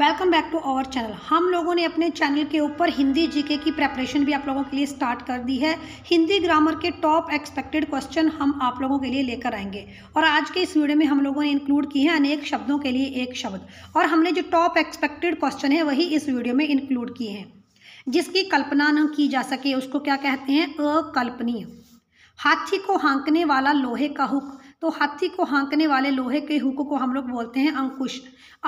welcome back to our channel हम लोगों ने अपने चैनल के ऊपर हिंदी जीके की प्रेपरेशन भी आप लोगों के लिए स्टार्ट कर दी है हिंदी ग्रामर के टॉप एक्सपेक्टेड क्वेश्चन हम आप लोगों के लिए लेकर आएंगे और आज के इस वीडियो में हम लोगों ने इंक्लूड किए हैं अनेक शब्दों के लिए एक शब्द और हमने जो टॉप एक्सपेक्टेड क्वेश्चन है वही इस वीडियो में इंक्लूड किए हैं जिसकी कल्पना न की जा सके उसको क्या कहते हैं अकल्पनीय हाथी को हाँकने वाला लोहे का हुक तो हाथी को हाँकने वाले लोहे के हुक को हम लोग बोलते हैं अंकुश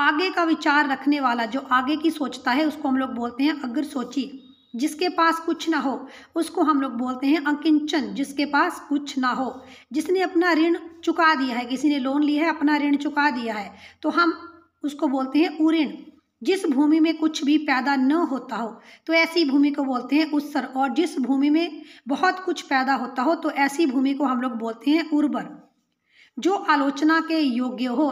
आगे का विचार रखने वाला जो आगे की सोचता है उसको हम लोग बोलते हैं अग्र सोची जिसके पास कुछ ना हो उसको हम लोग बोलते हैं अंकिंचन जिसके पास कुछ ना हो जिसने अपना ऋण चुका दिया है किसी ने लोन लिया है अपना ऋण चुका दिया है तो हम उसको बोलते हैं उऋण जिस भूमि में कुछ भी पैदा न होता हो तो ऐसी भूमि को बोलते हैं उत्सर और जिस भूमि में बहुत कुछ पैदा होता हो तो ऐसी भूमि को हम लोग बोलते हैं उर्वर जो आलोचना के योग्य हो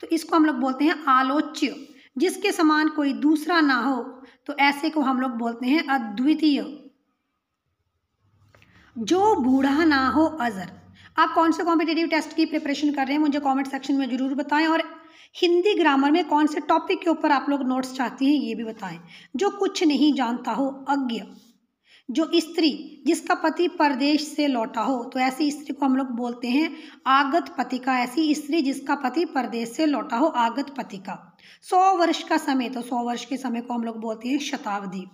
तो इसको हम लोग बोलते हैं आलोच्य जिसके समान कोई दूसरा ना हो तो ऐसे को हम लोग बोलते हैं अद्वितीय जो बूढ़ा ना हो अजर आप कौन से कॉम्पिटेटिव टेस्ट की प्रिपरेशन कर रहे हैं मुझे कॉमेंट सेक्शन में ज़रूर बताएं और हिंदी ग्रामर में कौन से टॉपिक के ऊपर आप लोग नोट्स चाहती हैं ये भी बताएं जो कुछ नहीं जानता हो अज्ञ जो स्त्री जिसका पति परदेश से लौटा हो तो ऐसी स्त्री को हम लोग बोलते हैं आगत पतिका ऐसी स्त्री जिसका पति परदेश से लौटा हो आगत पतिका सौ वर्ष का समय तो सौ वर्ष के समय को हम लोग बोलते हैं शताब्दी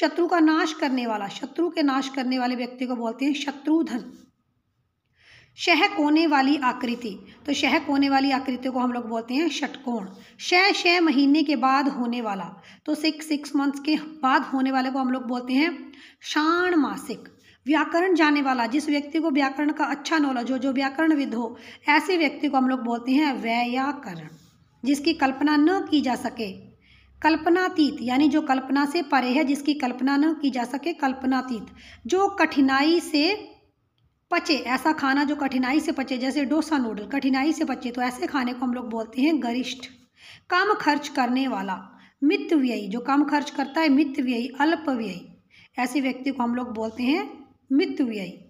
शत्रु का नाश करने वाला शत्रु के नाश करने वाले व्यक्ति को बोलते हैं शत्रुधन शह कोने वाली आकृति तो शह कोने वाली आकृति को हम लोग बोलते हैं षटकोण शह शह महीने के बाद होने वाला तो सिक्स सिक्स मंथ्स के बाद होने वाले को हम लोग बोलते हैं शाण मासिक व्याकरण जाने वाला जिस व्यक्ति को व्याकरण का अच्छा नॉलेज हो जो व्याकरण विद हो ऐसे व्यक्ति को हम लोग बोलते हैं व्याकरण जिसकी कल्पना न की जा सके कल्पनातीत यानी जो कल्पना से परे है जिसकी कल्पना न की जा सके कल्पनातीत जो कठिनाई से पचे ऐसा खाना जो कठिनाई से पचे जैसे डोसा नूडल कठिनाई से पचे तो ऐसे खाने को हम लोग बोलते हैं गरिष्ठ कम खर्च करने वाला मित्त व्ययी जो कम खर्च करता है मित्त व्ययी अल्प व्ययी ऐसे व्यक्ति को हम लोग बोलते हैं मित्त व्ययी